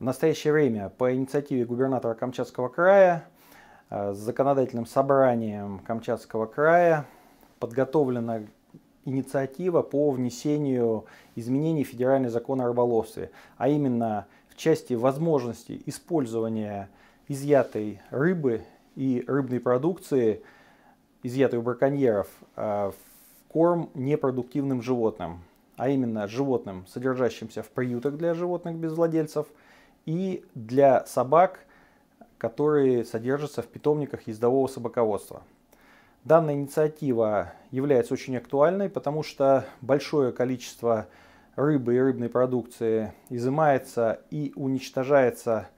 В настоящее время по инициативе губернатора Камчатского края э, с законодательным собранием Камчатского края подготовлена инициатива по внесению изменений в федеральный закон о рыболовстве, а именно в части возможности использования изъятой рыбы и рыбной продукции, изъятой у браконьеров, э, в корм непродуктивным животным, а именно животным, содержащимся в приютах для животных без владельцев – и для собак, которые содержатся в питомниках ездового собаководства. Данная инициатива является очень актуальной, потому что большое количество рыбы и рыбной продукции изымается и уничтожается.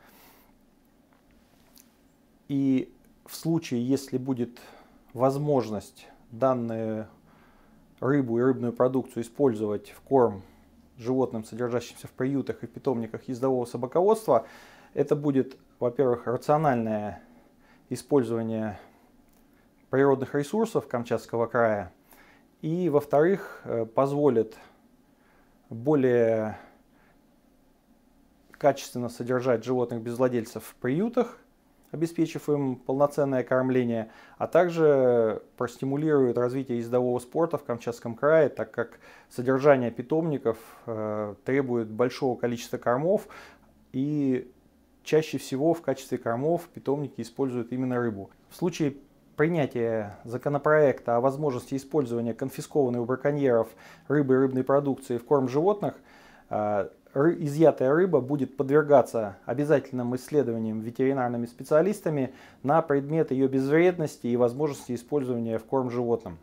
И в случае, если будет возможность данную рыбу и рыбную продукцию использовать в корм животным, содержащимся в приютах и питомниках ездового собаководства, это будет, во-первых, рациональное использование природных ресурсов Камчатского края, и, во-вторых, э, позволит более качественно содержать животных без владельцев в приютах обеспечив им полноценное кормление, а также простимулирует развитие ездового спорта в Камчатском крае, так как содержание питомников э, требует большого количества кормов, и чаще всего в качестве кормов питомники используют именно рыбу. В случае принятия законопроекта о возможности использования конфискованной у браконьеров рыбы и рыбной продукции в корм животных, э, изъятая рыба будет подвергаться обязательным исследованиям ветеринарными специалистами на предмет ее безвредности и возможности использования в корм животным.